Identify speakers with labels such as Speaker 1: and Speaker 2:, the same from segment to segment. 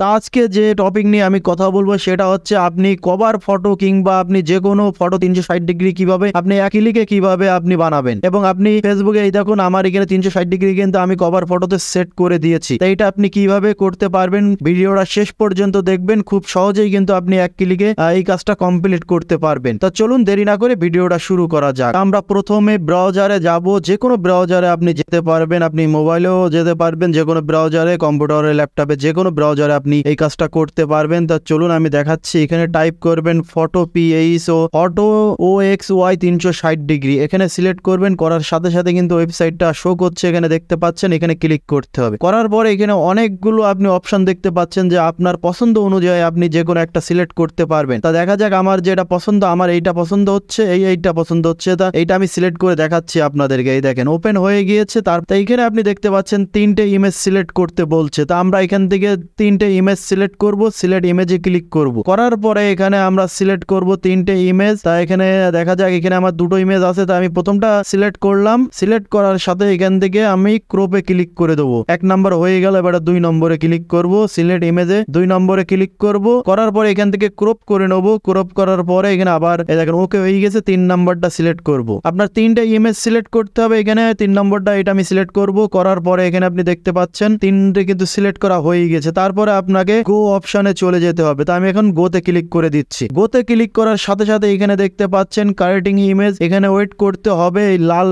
Speaker 1: তা আজকে যে টপিক নিয়ে আমি কথা বলবো সেটা হচ্ছে আপনি কভার ফটো কিংবা আপনি যে কোনো ফটো তিনশো ষাট ডিগ্রি কিভাবে আপনি এক লিখে কিভাবে আপনি বানাবেন এবং আপনি ফেসবুকে এই দেখুন আমার এখানে তিনশো ষাট ডিগ্রি কিন্তু আমি কভার ফটোতে সেট করে দিয়েছি তাই এটা আপনি কিভাবে করতে পারবেন ভিডিওটা শেষ পর্যন্ত দেখবেন খুব সহজেই কিন্তু আপনি এক কিলিকে এই কাজটা কমপ্লিট করতে পারবেন তা চলুন দেরি না করে ভিডিওটা শুরু করা যাক আমরা প্রথমে ব্রাউজারে যাব যে কোনো ব্রাউজারে আপনি যেতে পারবেন আপনি মোবাইলেও যেতে পারবেন যে কোনো ব্রাউজারে কম্পিউটারে ল্যাপটপে যে কোনো ব্রাউজারে আপনি এই কাজটা করতে পারবেন তা চলুন আমি দেখাচ্ছি এখানে টাইপ করবেন ফটো এইস ও অটো ও এক্স ওয়াই তিনশো ষাট ডিগ্রি এখানে সিলেক্ট করবেন করার সাথে সাথে কিন্তু ওয়েবসাইটটা শো করছে এখানে দেখতে পাচ্ছেন এখানে ক্লিক করতে হবে করার পরে এখানে অনেকগুলো আপনি অপশন দেখতে পাচ্ছেন যে আপনার পছন্দ অনুযায়ী আপনি যে কোনো একটা সিলেক্ট করতে পারবেন তা দেখা যাক আমার যেটা পছন্দ আমার এইটা পছন্দ হচ্ছে এই এইটা পছন্দ হচ্ছে তা এইটা আমি সিলেক্ট করে দেখাচ্ছি আপনাদেরকে এই দেখেন ওপেন হয়ে গিয়েছে তার এখানে আপনি দেখতে পাচ্ছেন তিনটে ইমেজ সিলেক্ট করতে বলছে তা আমরা এখান থেকে তিনটে ইমেজ সিলেক্ট করব সিলেক্ট ইমেজে ক্লিক করব করার পরে এখানে আমরা সিলেক্ট করব তিনটে ইমেজ তা এখানে দেখা যাক এখানে আমার দুটো ইমেজ আছে তা আমি প্রথমটা সিলেক্ট করলাম সিলেক্ট করার সাথে এখান থেকে আমি ক্রোপে ক্লিক করে দেবো এক নম্বর হয়ে গেল এবার দুই নম্বরে ক্লিক করব সিলেক্ট ইমেজে দুই নম্বরে ক্লিক করব করার পরে এখান থেকে ক্রোপ করে নেবো ক্রোপ করার পরে এখানে আবার দেখেন ওকে হয়ে গেছে তিন নম্বরটা সিলেক্ট করব আপনার তিনটা ইমেজ সিলেক্ট করতে হবে এখানে তিন নম্বরটা এটা আমি সিলেক্ট করব করার পরে এখানে আপনি দেখতে পাচ্ছেন তিনটে কিন্তু সিলেক্ট করা হয়ে গেছে তারপরে আপনাকে গো অপশানে চলে যেতে হবে তো আমি এখন গোতে ক্লিক করে দিচ্ছি গোতে ক্লিক করার সাথে সাথে এখানে দেখতে পাচ্ছেন কারেটিং ইমেজ এখানে ওয়েট করতে হবে এই লাল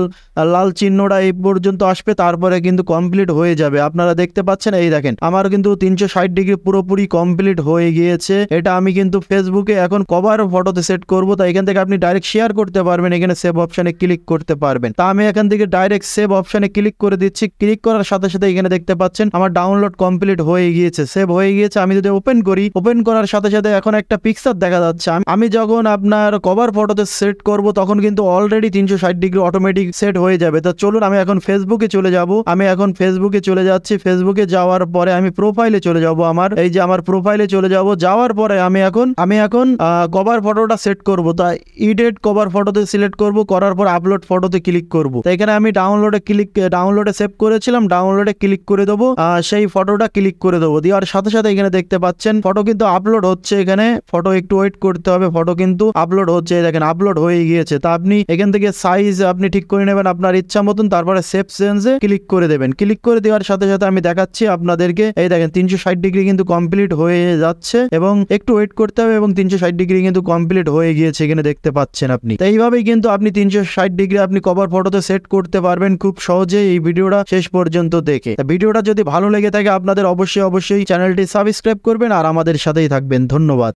Speaker 1: লাল চিহ্নটা এই পর্যন্ত আসবে তারপরে কিন্তু কমপ্লিট হয়ে যাবে আপনারা দেখতে পাচ্ছেন এই দেখেন আমার কিন্তু তিনশো ষাট ডিগ্রি পুরোপুরি কমপ্লিট হয়ে গিয়েছে এটা আমি কিন্তু ফেসবুকে এখন কভার ফটোতে সেট করব তাই এখান থেকে আপনি ডাইরেক্ট শেয়ার করতে পারবেন এখানে সেভ অপশানে ক্লিক করতে পারবেন তা আমি এখান থেকে ডাইরেক্ট সেভ অপশানে ক্লিক করে দিচ্ছি ক্লিক করার সাথে সাথে এখানে দেখতে পাচ্ছেন আমার ডাউনলোড কমপ্লিট হয়ে গিয়েছে সেভ হয়ে হয়ে গিয়েছে আমি যদি ওপেন করি ওপেন করার সাথে সাথে এখন একটা পিকচার দেখা যাচ্ছে আমি যখন আপনার কভার ফটোতে সেট করব তখন কিন্তু অলরেডি তিনশো ষাট ডিগ্রি অটোমেটিক সেট হয়ে যাবে তো চলুন আমি এখন ফেসবুকে চলে যাব আমি এখন ফেসবুকে চলে যাচ্ছি ফেসবুকে যাওয়ার পরে আমি প্রোফাইলে চলে যাব আমার এই যে আমার প্রোফাইলে চলে যাব যাওয়ার পরে আমি এখন আমি এখন কভার ফটোটা সেট করব তা ইডেট কভার ফটোতে সিলেক্ট করব করার পর আপলোড ফটোতে ক্লিক করব তো এখানে আমি ডাউনলোডে ক্লিক ডাউনলোডে সেভ করেছিলাম ডাউনলোডে ক্লিক করে দেবো সেই ফটোটা ক্লিক করে দেবো দিয়ে আর সাথে সাথে এখানে দেখতে পাচ্ছেন ফটো কিন্তু আপলোড হচ্ছে এখানে ফটো একটু ওয়েট করতে হবে ফটো কিন্তু আপলোড হচ্ছে দেখেন আপলোড হয়ে গিয়েছে তা আপনি এখান থেকে সাইজ আপনি ঠিক করে নেবেন আপনার ইচ্ছা মতন তারপরে সেভ চেঞ্জে ক্লিক করে দেবেন ক্লিক করে দেওয়ার সাথে সাথে আমি দেখাচ্ছি আপনাদেরকে এই দেখেন তিনশো ডিগ্রি কিন্তু কমপ্লিট হয়ে যাচ্ছে এবং একটু ওয়েট করতে হবে এবং তিনশো ডিগ্রি কিন্তু কমপ্লিট হয়ে গিয়েছে এখানে দেখতে পাচ্ছেন আপনি তো এইভাবেই কিন্তু আপনি তিনশো ডিগ্রি আপনি কভার ফটোতে সেট করতে পারবেন খুব সহজে এই ভিডিওটা শেষ পর্যন্ত দেখে ভিডিওটা যদি ভালো লেগে থাকে আপনাদের অবশ্যই অবশ্যই চ্যানেলটি সাবস্ক্রাইব করবেন আর আমাদের সাথেই থাকবেন ধন্যবাদ